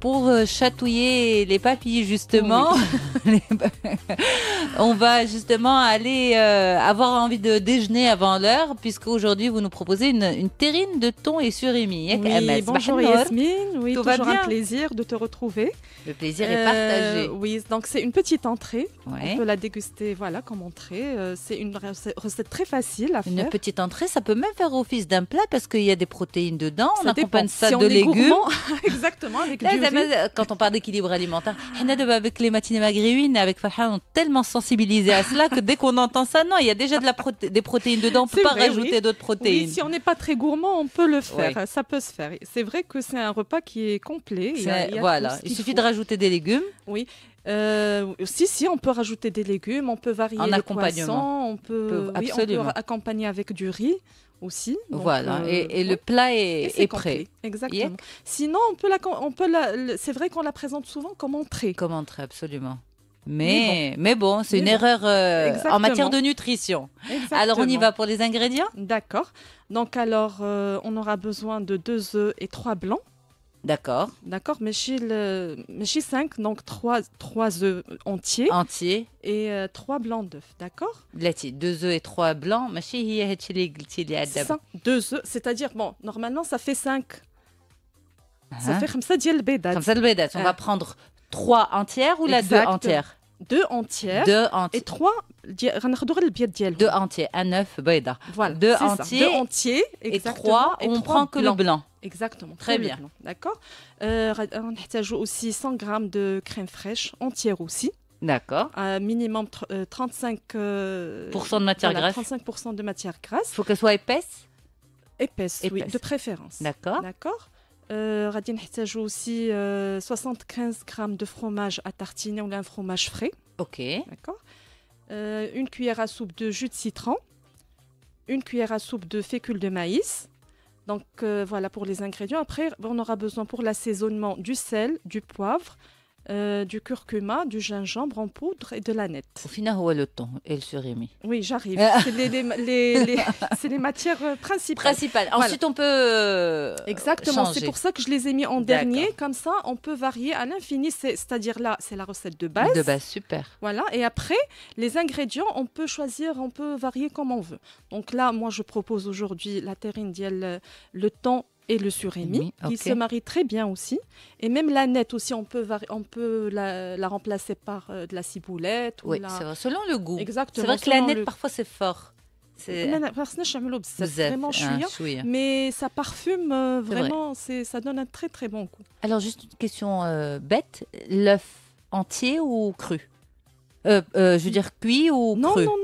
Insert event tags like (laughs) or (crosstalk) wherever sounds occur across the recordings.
pour euh, chatouiller les papilles, justement. (laughs) (laughs) on va justement aller euh, avoir envie de déjeuner avant l'heure, puisque aujourd'hui, vous nous proposez une, terrine de thon et surimi. Hein, bonjour Yasmine, oui, toujours un plaisir de te retrouver. Le plaisir est euh, partagé. oui, donc c'est une petite entrée. On peut la déguster voilà, comme entrée. C'est une recette très facile à faire. Une petite entrée, ça peut même faire office d'un plat parce qu'il y a des protéines dedans. on accompagne ça de légumes. (laughs) exactement. Euh, quand on parle d'équilibre alimentaire, avec les matinées et avec Fahad, on est tellement sensibilisés à cela que dès qu'on entend ça, non, il y a déjà de la des protéines dedans, on ne peut pas rajouter d'autres protéines. si on n'est pas très gourmand, on peut le faire, ça peut se faire. C'est vrai que c'est un repas qui est complet. il voilà, il, suffit de rajouter des légumes. Oui. Euh, si, si, on peut rajouter des légumes, on peut varier en les poissons, on peut, absolument on peut accompagner avec du riz aussi. voilà, euh, et, le plat est, prêt. Exactement. Sinon, on peut la, on peut la, c'est vrai qu'on la présente souvent comme entrée. Comme entrée, absolument. Mais, mais bon, c'est une erreur euh, en matière de nutrition. Alors, on y va pour les ingrédients D'accord. Donc, alors, euh, on aura besoin de deux œufs et trois blancs. D'accord. D'accord, mais chez le mais chez 5 donc 3 3 œufs entiers. Entiers et 3 euh, blancs d'œufs, d'accord Blati, 2 œufs et 3 blancs, mais chez هي هادشي 2 œufs, c'est-à-dire bon, normalement ça fait 5. Ça uh-huh. fait 5 ديال البيضات. 5 bédat. on euh. va prendre 3 entières ou la 2 entières deux entiers Deux Et trois, deux entiers, un œuf, beida. Voilà. Deux entiers. Deux entiers, et trois, on prend que le blanc. Exactement. Très bien. D'accord. Euh, on ajoute aussi 100 g de crème fraîche, entière aussi. D'accord. Un euh, minimum 35% euh, euh, de matière grasse. 35% de matière grasse. Il faut qu'elle soit épaisse Épaisse, oui, de préférence. D'accord. D'accord. غادي euh, s'ajoute aussi 75 euh, fromage à tartiner à tartine un fromage un fromage frais, euh, une cuillère à soupe de jus de citron une cuillère à soupe de fécule de maïs donc voilà pour les ingrédients après on aura besoin pour l'assaisonnement du sel du poivre euh, du curcuma, du gingembre en poudre et de l'aneth. Au final, où est le thon et le surimi Oui, j'arrive. Ah. (laughs) c'est les, matières principales. Principales. Ensuite, on peut. Euh, Exactement. C'est pour ça que je les ai mis en dernier. Comme ça, on peut varier à l'infini. C'est-à-dire là, c'est la recette de base. De base, super. Voilà. Et après, les ingrédients, on peut choisir, on peut varier comme on veut. Donc là, moi, je propose aujourd'hui la terrine, euh, le, le thon et le surémi. qui se marie très bien aussi. Et même la nette aussi, on peut, on peut la, remplacer par euh, de la ciboulette. Ou oui, selon le goût. Exactement. C'est vrai que la parfois, c'est fort. C'est vraiment chouïa, mais ça parfume euh, vraiment, C'est ça donne un très très bon goût. Alors juste une question euh, bête, l'œuf entier ou cru je veux dire cuit ou non, cru Non, non,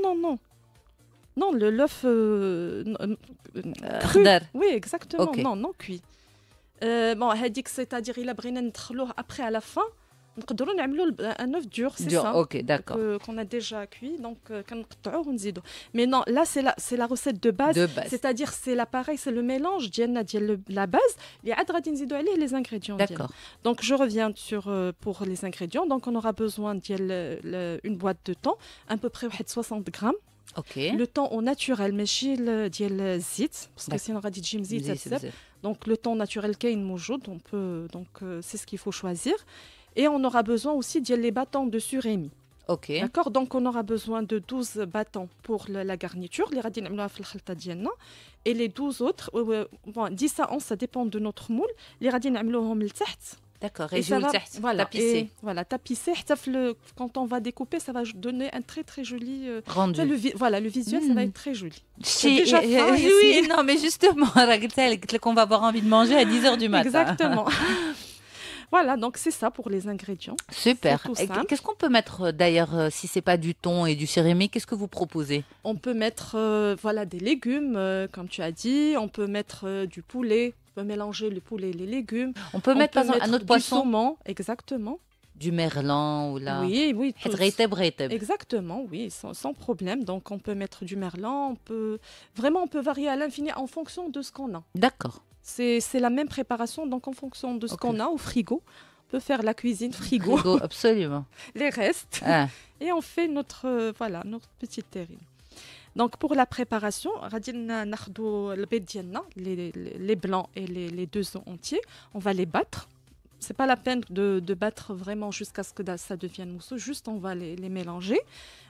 non, le l'œuf euh, euh, Oui, exactement. Non, non cuit. Euh, bon, c'est-à-dire il a brûlé après à la fin. On peut faire un œuf dur, c'est ça Ok, d'accord. Qu'on a déjà cuit, donc on dit. Mais non, là, c'est la, la recette de base. C'est-à-dire, c'est l'appareil, c'est le mélange, la base, les ingrédients. D'accord. Donc, je reviens sur, pour les ingrédients. Donc, on aura besoin d'une boîte de thon, à peu près 60 grammes. Le temps au naturel, mais le parce que zit, donc le temps naturel qui on peut donc euh, c'est ce qu'il faut choisir. Et on aura besoin aussi d'y les bâtons de surémi. Ok. D'accord Donc on aura besoin de 12 bâtons pour la garniture, les radis et les 12 autres, 10 euh, à 11, ça dépend de notre moule, les radis D'accord, et je voilà, tapissé. voilà, tapissé. Quand on va découper, ça va donner un très très joli euh, rendu. voilà, le visuel, ça va hmm. être très joli. Déjà eh, eh, oui, non, mais justement, (laughs) qu'on va avoir envie de manger à 10h du matin. Exactement. (laughs) (laughs) Voilà, donc c'est ça pour les ingrédients. Super. Qu'est-ce qu'on peut mettre euh, d'ailleurs euh, si c'est pas du thon et du céramique, Qu'est-ce que vous proposez On peut mettre voilà des légumes, comme tu as dit. On peut mettre du poulet, on peut mélanger les poulet et les légumes. On peut mettre, un autre poisson. Saumon, exactement. Du merlan ou là. Oui, oui. Exactement, oui, sans, problème. Donc on peut mettre du merlan, on peut vraiment on peut varier à l'infini en fonction de ce qu'on a. D'accord. C'est la même préparation, donc en fonction de ce qu'on a au frigo, on peut faire la cuisine frigo. Frigo, (laughs) absolument. les restes. Ah. Et on fait notre euh, voilà notre petite terrine. Donc pour la préparation, les, les blancs et les, deux œufs entiers, on va les battre. C'est pas la peine de, battre vraiment jusqu'à ce que ça devienne mousseux, juste on va les, mélanger.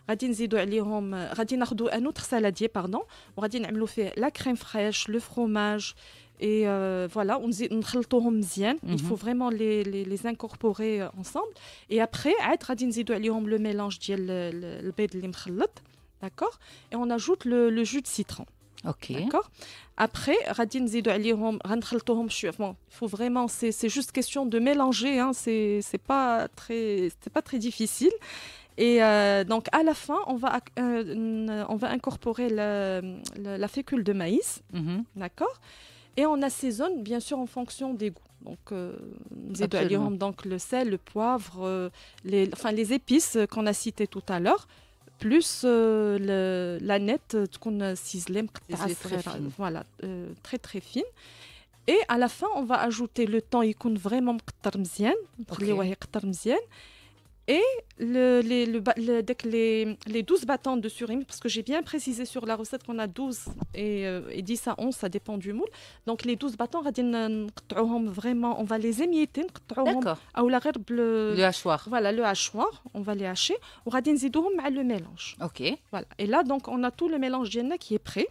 les mélanger. un autre saladier, pardon. On va fait la crème fraîche, le fromage, et euh, voilà, on dit bien. Il mhm. faut vraiment les, incorporer euh, ensemble. Et après, le mélange, le, le, l'imchalot. D'accord Et on ajoute le, jus de citron. Ok. Après, radin Il faut vraiment, c'est juste question de mélanger, hein, c'est pas, très, pas très difficile. Et euh, donc à la fin, on va, euh, on va incorporer la fécule de maïs, mhm. d'accord Et on assaisonne bien sûr en fonction des goûts. Donc, euh, donc le sel, le poivre, les, enfin, les épices qu'on a citées tout à l'heure plus euh, le, la nette qu'on ciselée voilà euh, très très fine et à la fin on va ajouter le temps il compte vraiment okay. Et le, les, le, le, les, les, 12 bâtons de surimi, parce que j'ai bien précisé sur la recette qu'on a 12 et, euh, et, 10 à 11, ça dépend du moule. Donc les 12 battants, vraiment, on va les émietter. D'accord. Le, le hachoir. Voilà, le hachoir, on va les hacher. On va le mélange. Ok. Voilà. Et là, donc, on a tout le mélange qui est prêt.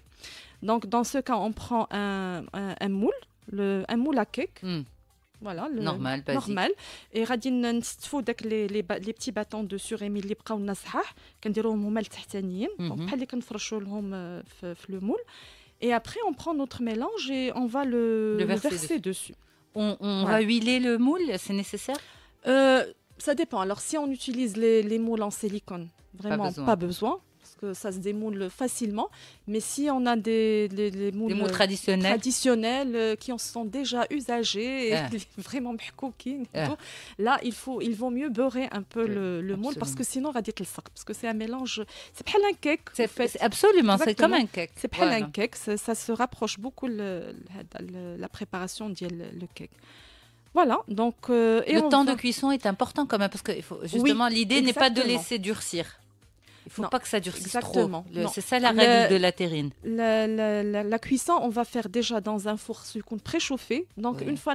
Donc, dans ce cas, on prend un, un, moule, le, un moule à cake. Hmm voilà, le normal, basique. normal. Et غادي نستفو داك لي لي les petits bâtons de sucre اللي بقاو لنا صحاح كنديروهم هما Donc, بحال اللي كنفرشوا لهم في, le moule Et après, on prend notre mélange et on va le, verser, dessus. On, on va huiler le moule, c'est nécessaire euh, Ça dépend. Alors, si on utilise les, les moules en silicone, vraiment pas besoin. Pas besoin que ça se démoule facilement. Mais si on a des, moules, traditionnels, euh, qui en sont déjà usagés, ah. (laughs) vraiment cooking, ah. là, il, faut, il vaut mieux beurrer un peu le, moule parce que sinon, on va dire le Parce que c'est un mélange. C'est pas un cake. C'est absolument, c'est comme un cake. C'est pas un cake. Ça, se rapproche beaucoup la préparation du le cake. Voilà, donc. Euh, et le temps de cuisson est important quand même, parce que justement, l'idée n'est pas de laisser durcir. Il faut pas que ça durcisse Exactement. trop. C'est ça la règle de la terrine. La, la, cuisson, on va faire déjà dans un four préchauffé. Donc une fois,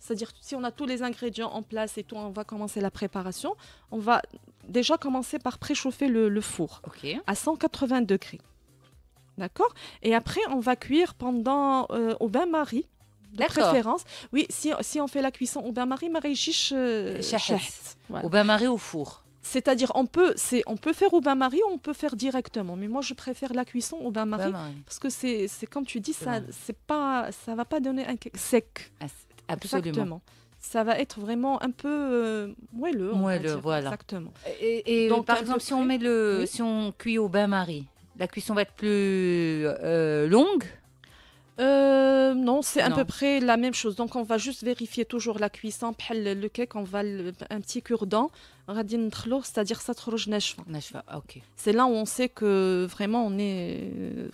c'est-à-dire si on a tous les ingrédients en place et tout, on va commencer la préparation. On va déjà commencer par préchauffer le, four à 180 degrés. D'accord Et après, on va cuire pendant euh, au bain-marie de préférence. Oui, si, on fait la cuisson au bain-marie, marie chiche euh, Au bain-marie au four. C'est-à-dire, on peut, c'est, on peut faire au bain-marie ou on peut faire directement. Mais moi, je préfère la cuisson au bain-marie parce que c'est, comme tu dis, ça, c'est pas, ça va pas donner un cake sec. Ah, absolument. Ça va être vraiment un peu euh, moelleux. Moelleux, voilà. Exactement. Et, Donc, par exemple, si on met le, si on cuit au bain-marie, la cuisson va être plus euh, longue. Euh, non, c'est à peu près la même chose. Donc, on va juste vérifier toujours la cuisson. Le cake, on va un petit cure-dent c'est-à-dire ça C'est là où on sait que vraiment on est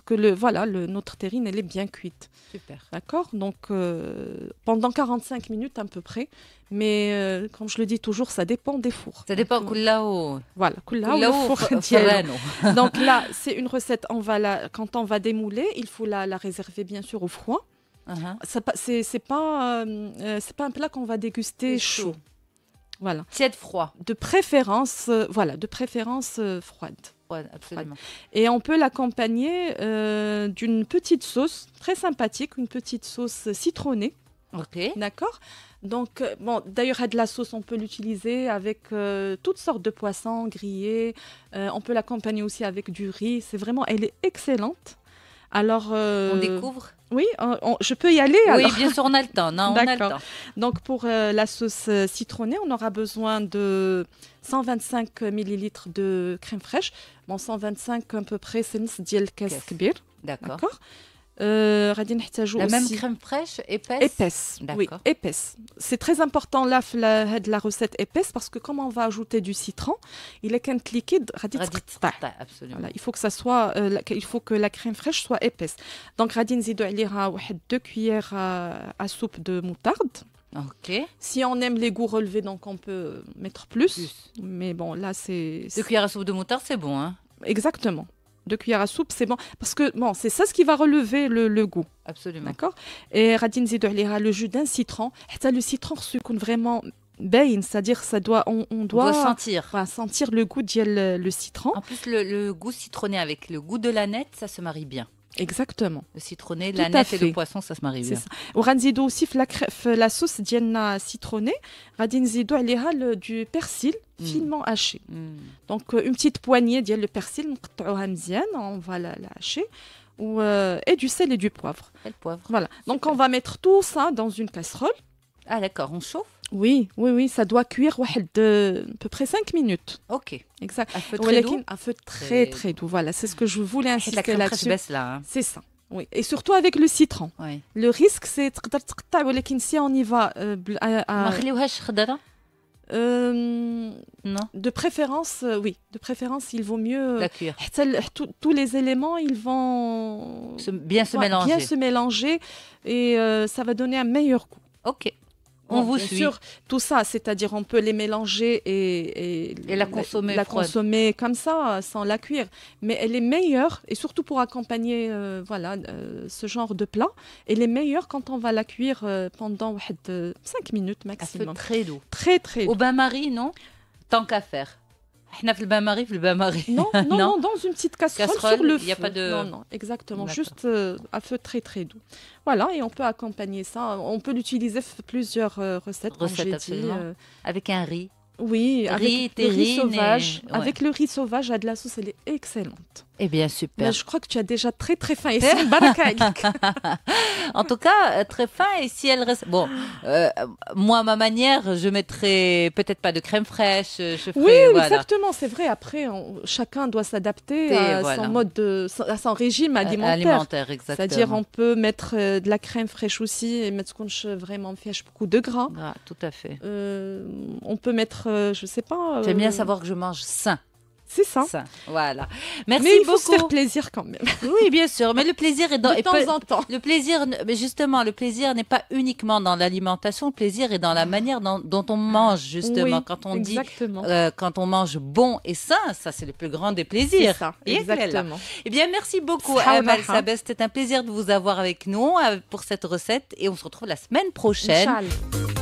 que le voilà, notre terrine elle est bien cuite. Super. D'accord Donc euh, pendant 45 minutes à peu près, mais euh, comme je le dis toujours, ça dépend des fours. Ça dépend où Voilà, le four (laughs) Donc là, c'est une recette va quand on va démouler, il faut la, réserver bien sûr au froid. ça uh-huh. n'est C'est pas, euh, pas un plat qu'on va déguster chaud. Voilà. Tiède, froid. De préférence, euh, voilà, de préférence euh, froide. Et on peut l'accompagner euh, d'une petite sauce très sympathique, une petite sauce citronnée. Ok. D'accord. Donc, bon, d'ailleurs, de la sauce, on peut l'utiliser avec toutes sortes de poissons grillés. on peut l'accompagner aussi avec du riz. C'est vraiment, elle est excellente. Alors, on découvre oui, je peux y aller. Oui, bien sûr, on a le temps. on Donc, pour euh, la sauce euh, citronnée, on aura besoin de 125 ml de crème fraîche. Bon, 125 à peu près, c'est une casque D'accord. D'accord. Euh, la même crème fraîche, épaisse Épaisse, oui, épaisse. C'est très important là, la, la recette épaisse, parce que comme on va ajouter du citron, il est qu'un liquide, voilà, il faut que ça soit, euh, la, il faut que la crème fraîche soit épaisse. Donc, radine zido alira deux cuillères à, soupe de moutarde. Ok. Si on aime les goûts relevés, donc on peut mettre plus. plus. Mais bon, là, c'est... Deux cuillères à soupe de moutarde, c'est bon, hein Exactement de cuillère à soupe, c'est bon. Parce que bon, c'est ça ce qui va relever le, le goût. Absolument. D'accord Et radine le jus d'un citron. Le citron, c'est vraiment bain, c'est-à-dire ça doit, on, doit, sentir. sentir le goût du le, citron. En plus, le, goût citronné avec le goût de la net ça se marie bien. Exactement. Le citronné, la nef et le poisson, ça se marie bien. Ou غنزيدو aussi la sauce ديالنا citronnée, غادي نزيدو du persil mm. finement haché. Mm. Donc euh, une petite poignée ديال le persil on va la, hacher. Euh, et du sel et du poivre. Et le poivre. Voilà. Donc on va mettre tout ça hein, dans une casserole. Ah d'accord, on chauffe oui, oui, oui, ça doit cuire de, à peu près 5 minutes. Ok. Exact. Un feu très doux. feu très, très doux. Voilà, c'est ce que je voulais insister là-dessus. là. Hein. C'est ça. Oui. Et surtout avec le citron. Le risque, c'est que si on y va euh, euh, non. De préférence, euh, oui. De préférence, il vaut mieux. La cuire. Tous les éléments, ils vont bien, se mélanger. bien se mélanger et ça va donner un meilleur goût. Ok on vous bien suit. tout ça, c'est-à-dire on peut les mélanger et, la, consommer, comme ça, sans la cuire. Mais elle est meilleure, et surtout pour accompagner euh, voilà, euh, ce genre de plat, elle est meilleure quand on va la cuire euh, pendant 5 minutes maximum. très doux. Très, très Au bain-marie, non Tant qu'à faire le bain-marie, le bain Non, non, non, dans une petite casserole, sur le feu. Non, non, exactement, juste euh, à feu très très doux. Voilà, et on peut accompagner ça. On peut l'utiliser plusieurs euh, recettes. Recettes, euh, Avec un riz. Oui, riz sauvage. Avec le riz sauvage, à de la sauce, elle est excellente. Eh bien, super. je crois que tu as déjà très, très faim. Et c'est (laughs) En tout cas, euh, très faim. Et si elle reste. Bon, euh, moi, ma manière, je mettrai peut-être pas de crème fraîche. Euh, je oui, exactement. C'est vrai. Après, chacun doit s'adapter à son mode son régime alimentaire. Alimentaire, C'est-à-dire, on peut mettre de la crème fraîche aussi et mettre ce qu'on vraiment fait beaucoup de gras. Ah, tout à fait. on peut mettre, je sais pas. J'aime bien savoir que je mange sain. C'est ça. Voilà. Merci mais il beaucoup. faut se faire plaisir quand même. (laughs) Oui, bien sûr. Mais le plaisir est dans. De temps en temps. Le plaisir, mais justement, le plaisir n'est pas uniquement dans l'alimentation. Le plaisir est dans la manière dont, on mange justement. quand on dit, euh, quand on mange bon et sain, ça c'est le plus grand des plaisirs. Ça, eh, exactement. Eh bien, merci beaucoup, Amal Sabes. C'était un plaisir de vous avoir avec nous euh, pour cette recette et on se retrouve la semaine prochaine. Inchal.